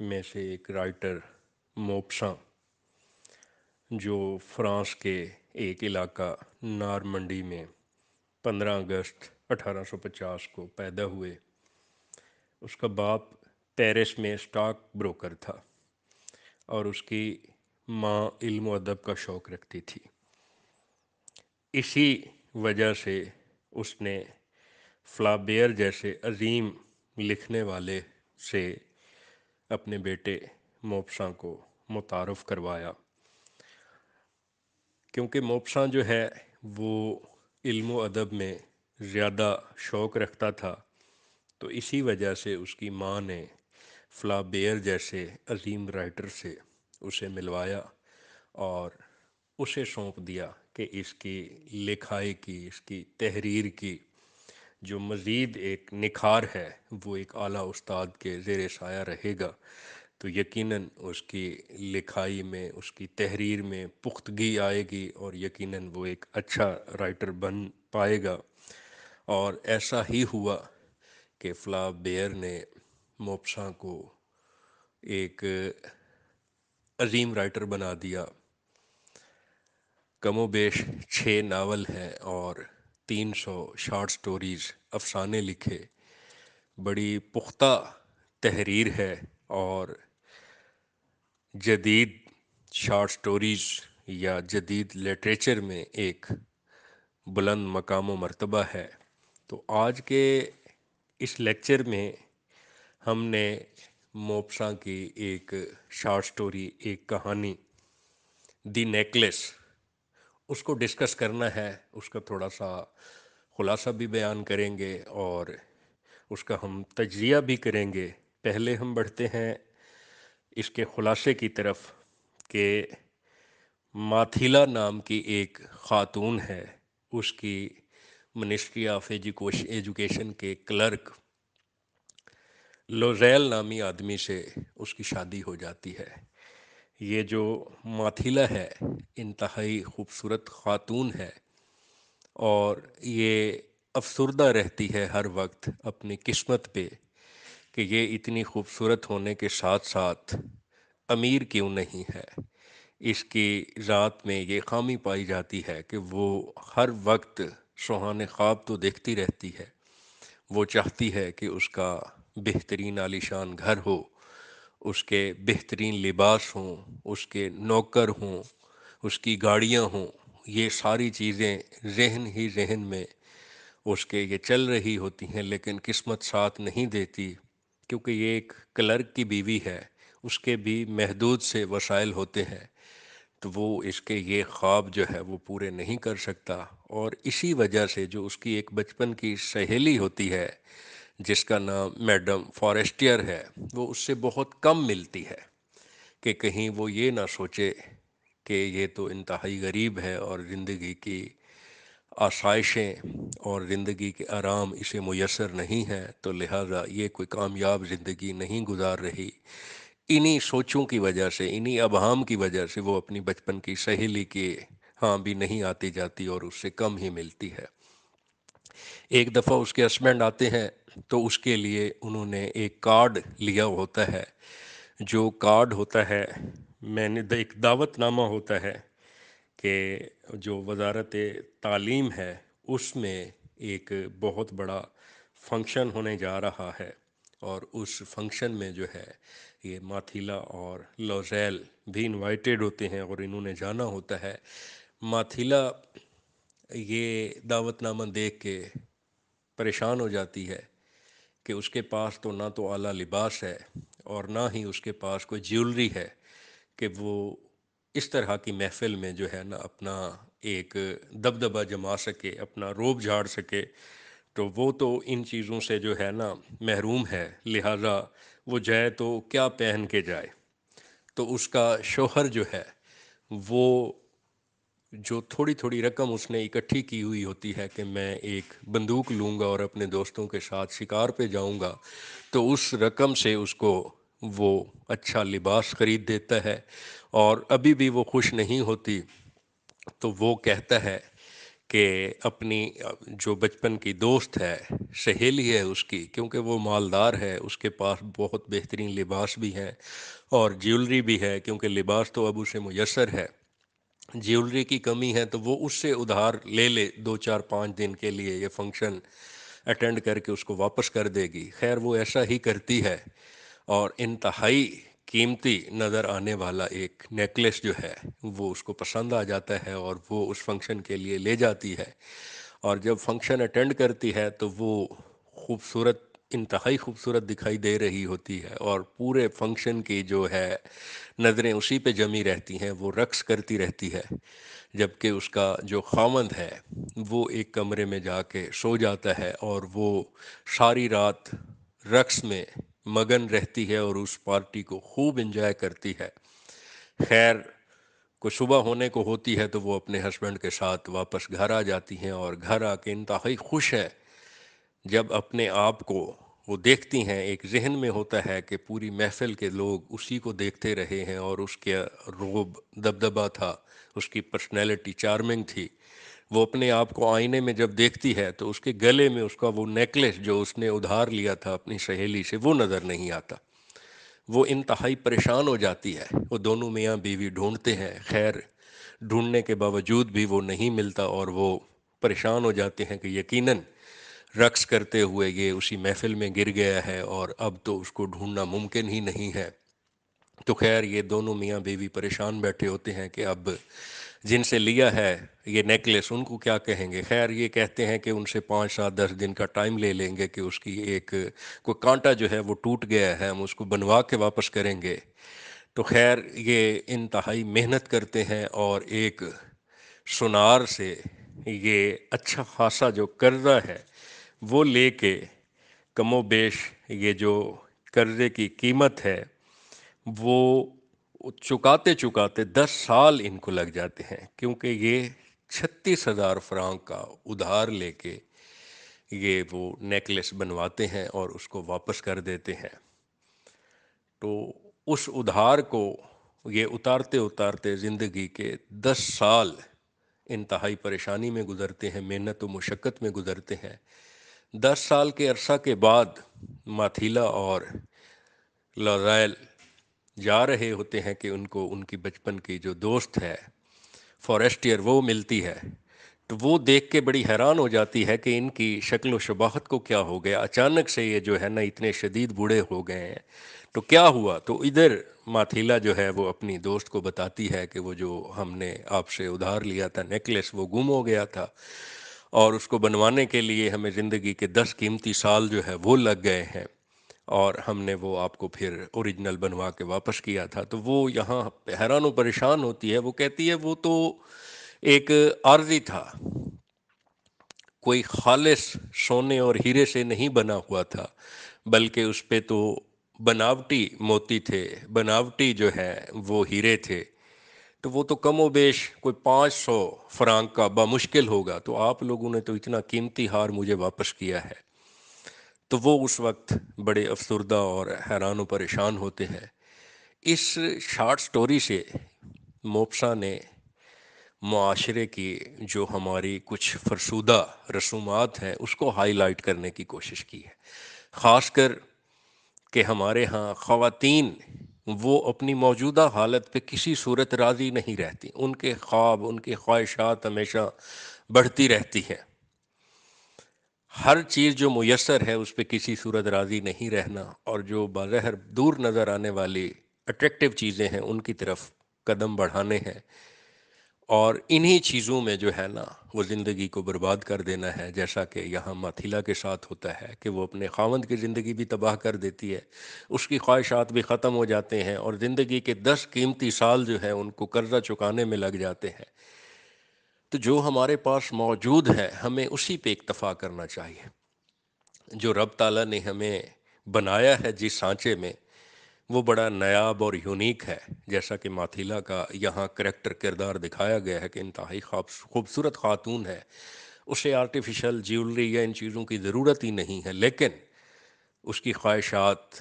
में से एक राइटर मोपसा जो फ्रांस के एक इलाका नारमंडी में 15 अगस्त 1850 को पैदा हुए उसका बाप पेरिस में स्टॉक ब्रोकर था और उसकी माँ इल्म अदब का शौक़ रखती थी इसी वजह से उसने फ्लाबेयर जैसे अजीम लिखने वाले से अपने बेटे मोपसा को मुतारफ़ करवाया क्योंकि मोपसा जो है वो इल्म अदब में ज़्यादा शौक़ रखता था तो इसी वजह से उसकी माँ ने फ्लाबेयर जैसे अजीम राइटर से उसे मिलवाया और उसे सौंप दिया कि इसकी लिखाई की इसकी तहरीर की जो मज़ीद एक निखार है वो एक आला उस्ताद के ज़ेर साया रहेगा तो यकीनन उसकी लिखाई में उसकी तहरीर में पुख्तगी आएगी और यकीनन वो एक अच्छा राइटर बन पाएगा और ऐसा ही हुआ कि फ्ला बेयर ने मोपसा को एक अजीम राइटर बना दिया कमो बेश छः नावल हैं और तीन सौ शार्ट स्टोरीज अफसाने लिखे बड़ी पुख्ता तहरीर है और जदीद शार्ट स्टोरीज या जदीद लिटरेचर में एक बुलंद मकाम व मरतबा है तो आज के इस लेक्चर में हमने मोपसा की एक शार्ट स्टोरी एक कहानी दी नेकलेस उसको डिस्कस करना है उसका थोड़ा सा ख़ुलासा भी बयान करेंगे और उसका हम तजिया भी करेंगे पहले हम बढ़ते हैं इसके ख़ुलासे की तरफ के माथिला नाम की एक ख़ातून है उसकी मिनिस्ट्री ऑफ एजुकेशन के क्लर्क लोजैल नामी आदमी से उसकी शादी हो जाती है ये जो माथिला है इंतहाई खूबसूरत ख़ातून है और ये अफसरदा रहती है हर वक्त अपनी किस्मत पे कि ये इतनी खूबसूरत होने के साथ साथ अमीर क्यों नहीं है इसकी ज़ात में ये खामी पाई जाती है कि वो हर वक्त सुहाने ख्वाब तो देखती रहती है वो चाहती है कि उसका बेहतरीन आलिशान घर हो उसके बेहतरीन लिबास हों उसके नौकर हों उसकी गाड़ियाँ हों ये सारी चीज़ें जहन ही जहन में उसके ये चल रही होती हैं लेकिन किस्मत साथ नहीं देती क्योंकि ये एक क्लर्क की बीवी है उसके भी महदूद से वसाइल होते हैं तो वो इसके ये ख्वाब जो है वो पूरे नहीं कर सकता और इसी वजह से जो उसकी एक बचपन की सहेली होती है जिसका नाम मैडम फॉरेस्टियर है वो उससे बहुत कम मिलती है कि कहीं वो ये ना सोचे कि ये तो इंतहाई गरीब है और ज़िंदगी की आसाइशें और ज़िंदगी के आराम इसे मैसर नहीं है तो लिहाजा ये कोई कामयाब ज़िंदगी नहीं गुजार रही इन्हीं सोचों की वजह से इन्हीं अबहम की वजह से वो अपनी बचपन की सहेली के हाँ भी नहीं आती जाती और उससे कम ही मिलती है एक दफ़ा उसके हस्बैंड आते हैं तो उसके लिए उन्होंने एक कार्ड लिया होता है जो कार्ड होता है मैंने एक दावतनामा होता है कि जो वजारत तालीम है उसमें एक बहुत बड़ा फंक्शन होने जा रहा है और उस फंक्शन में जो है ये माथिला और लौजैल भी इनवाइटेड होते हैं और इन्होंने जाना होता है माथिला ये दावतनामा देख के परेशान हो जाती है कि उसके पास तो ना तो आला लिबास है और ना ही उसके पास कोई ज्वेलरी है कि वो इस तरह की महफ़िल में जो है ना अपना एक दबदबा जमा सके अपना रोब झाड़ सके तो वो तो इन चीज़ों से जो है ना महरूम है लिहाजा वो जाए तो क्या पहन के जाए तो उसका शोहर जो है वो जो थोड़ी थोड़ी रकम उसने इकट्ठी की हुई होती है कि मैं एक बंदूक लूँगा और अपने दोस्तों के साथ शिकार पे जाऊँगा तो उस रकम से उसको वो अच्छा लिबास ख़रीद देता है और अभी भी वो खुश नहीं होती तो वो कहता है कि अपनी जो बचपन की दोस्त है सहेली है उसकी क्योंकि वो मालदार है उसके पास बहुत बेहतरीन लिबास भी है और ज्वेलरी भी है क्योंकि लिबास तो अब उसे मैसर है ज्वेलरी की कमी है तो वो उससे उधार ले ले दो चार पाँच दिन के लिए ये फंक्शन अटेंड करके उसको वापस कर देगी खैर वो ऐसा ही करती है और इंतहाई कीमती नज़र आने वाला एक नेकलेस जो है वो उसको पसंद आ जाता है और वो उस फंक्शन के लिए ले जाती है और जब फंक्शन अटेंड करती है तो वो खूबसूरत इंतहाई खूबसूरत दिखाई दे रही होती है और पूरे फंक्शन की जो है नज़रें उसी पे जमी रहती हैं वो रक्स करती रहती है जबकि उसका जो खामंद है वो एक कमरे में जाके सो जाता है और वो सारी रात रक्स में मगन रहती है और उस पार्टी को खूब इंजॉय करती है खैर को सुबह होने को होती है तो वो अपने हस्बैंड के साथ वापस घर आ जाती हैं और घर आके इंतहाई खुश है जब अपने आप को वो देखती हैं एक जहन में होता है कि पूरी महफिल के लोग उसी को देखते रहे हैं और उसके रोब दबदबा था उसकी पर्सनैलिटी चार्मिंग थी वो अपने आप को आईने में जब देखती है तो उसके गले में उसका वो नेकलेस जो उसने उधार लिया था अपनी सहेली से वो नज़र नहीं आता वो इंतहाई परेशान हो जाती है वो दोनों मियाँ बीवी ढूंढते हैं खैर ढूंढने के बावजूद भी वो नहीं मिलता और वो परेशान हो जाते हैं कि यकीनन रक्स करते हुए ये उसी महफिल में गिर गया है और अब तो उसको ढूंढना मुमकिन ही नहीं है तो खैर ये दोनों मियाँ बीवी परेशान बैठे होते हैं कि अब जिनसे लिया है ये नेकलेस उनको क्या कहेंगे खैर ये कहते हैं कि उनसे पाँच सात दस दिन का टाइम ले लेंगे कि उसकी एक कोई कांटा जो है वो टूट गया है हम उसको बनवा के वापस करेंगे तो खैर ये इंतहाई मेहनत करते हैं और एक सुनार से ये अच्छा खासा जो कर्जा है वो लेके कमोबेश ये जो कर्जे की कीमत है वो चुकाते चुकाते दस साल इनको लग जाते हैं क्योंकि ये छत्तीस हज़ार फ्रांक का उधार लेके ये वो नेकलेस बनवाते हैं और उसको वापस कर देते हैं तो उस उधार को ये उतारते उतारते ज़िंदगी के दस साल इंतहाई परेशानी में गुजरते हैं मेहनत व मशक्क़त में गुजरते हैं दस साल के अरसा के बाद माथीला और लॉजाइल जा रहे होते हैं कि उनको उनकी बचपन की जो दोस्त है फॉरेस्टियर वो मिलती है तो वो देख के बड़ी हैरान हो जाती है कि इनकी शक्ल शबाहत को क्या हो गया अचानक से ये जो है ना इतने शदीद बूढ़े हो गए हैं तो क्या हुआ तो इधर माथीला जो है वो अपनी दोस्त को बताती है कि वो जो हमने आपसे उधार लिया था नेकलेस वो गुम हो गया था और उसको बनवाने के लिए हमें ज़िंदगी के दस कीमती साल जो है वो लग गए हैं और हमने वो आपको फिर ओरिजिनल बनवा के वापस किया था तो वो यहाँ हैरान परेशान होती है वो कहती है वो तो एक आर्जी था कोई खालिश सोने और हीरे से नहीं बना हुआ था बल्कि उस पर तो बनावटी मोती थे बनावटी जो है वो हीरे थे तो वो तो कम बेश कोई पाँच सौ फ्रांक का बामुश्किल होगा तो आप लोगों ने तो इतना कीमती हार मुझे वापस किया है तो वो उस वक्त बड़े अफसरदा और हैरान व परेशान होते हैं इस शार्ट स्टोरी से मोपसा ने माशरे की जो हमारी कुछ फरसूदा रसूमात हैं उसको हाईलाइट करने की कोशिश की है ख़ास कर के हमारे यहाँ ख़वातीन वो अपनी मौजूदा हालत पे किसी सूरत राज़ी नहीं रहती उनके ख्वाब उनकी ख्वाहिशात हमेशा बढ़ती रहती हैं हर चीज़ जो मैसर है उस पर किसी सूरत राज़ी नहीं रहना और जो बाहर दूर नज़र आने वाली अट्रैक्टिव चीज़ें हैं उनकी तरफ कदम बढ़ाने हैं और इन्हीं चीज़ों में जो है ना वो ज़िंदगी को बर्बाद कर देना है जैसा कि यहाँ माथिला के साथ होता है कि वो अपने खावंद की ज़िंदगी भी तबाह कर देती है उसकी ख्वाहिशात भी ख़त्म हो जाते हैं और ज़िंदगी के दस कीमती साल जो है उनको कर्जा चुकाने में लग जाते हैं तो जो हमारे पास मौजूद है हमें उसी पे इक्तफा करना चाहिए जो रब ताला ने हमें बनाया है जिस सांचे में वो बड़ा नायाब और यूनिक है जैसा कि माथिला का यहाँ करेक्टर किरदार दिखाया गया है कि इंतहाई खूबसूरत खातून है उसे आर्टिफिशल ज्वेलरी या इन चीज़ों की ज़रूरत ही नहीं है लेकिन उसकी ख्वाहिशात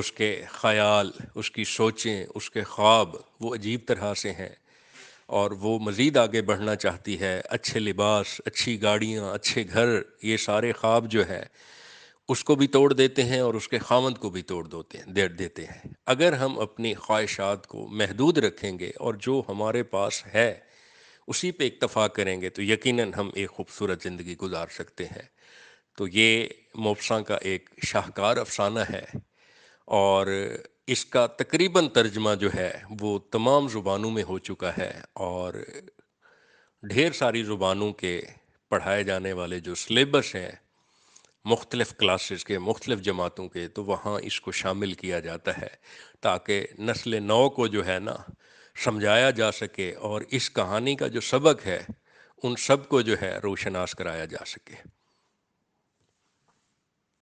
उसके ख्याल उसकी सोचें उसके ख्वाब वो अजीब तरह से हैं और वो मज़ीद आगे बढ़ना चाहती है अच्छे लिबास अच्छी गाड़ियाँ अच्छे घर ये सारे ख्वाब जो है उसको भी तोड़ देते हैं और उसके खामंद को भी तोड़ देते हैं दे देते हैं अगर हम अपनी ख्वाहिशात को महदूद रखेंगे और जो हमारे पास है उसी पे इक्तफ़ा करेंगे तो यकीनन हम एक खूबसूरत ज़िंदगी गुजार सकते हैं तो ये मोपसा का एक शाहकार अफसाना है और इसका तकरीबन तर्जमा जो है वो तमाम ज़ुबानों में हो चुका है और ढेर सारी ज़ुबानों के पढ़ाए जाने वाले जो सिलेबस हैं मुख्तलिफ़ क्लासेस के मुख्तलिफ़ जमातों के तो वहाँ इसको शामिल किया जाता है ताकि नस्ल नौ को जो है ना समझाया जा सके और इस कहानी का जो सबक है उन सब को जो है रोशनास कराया जा सके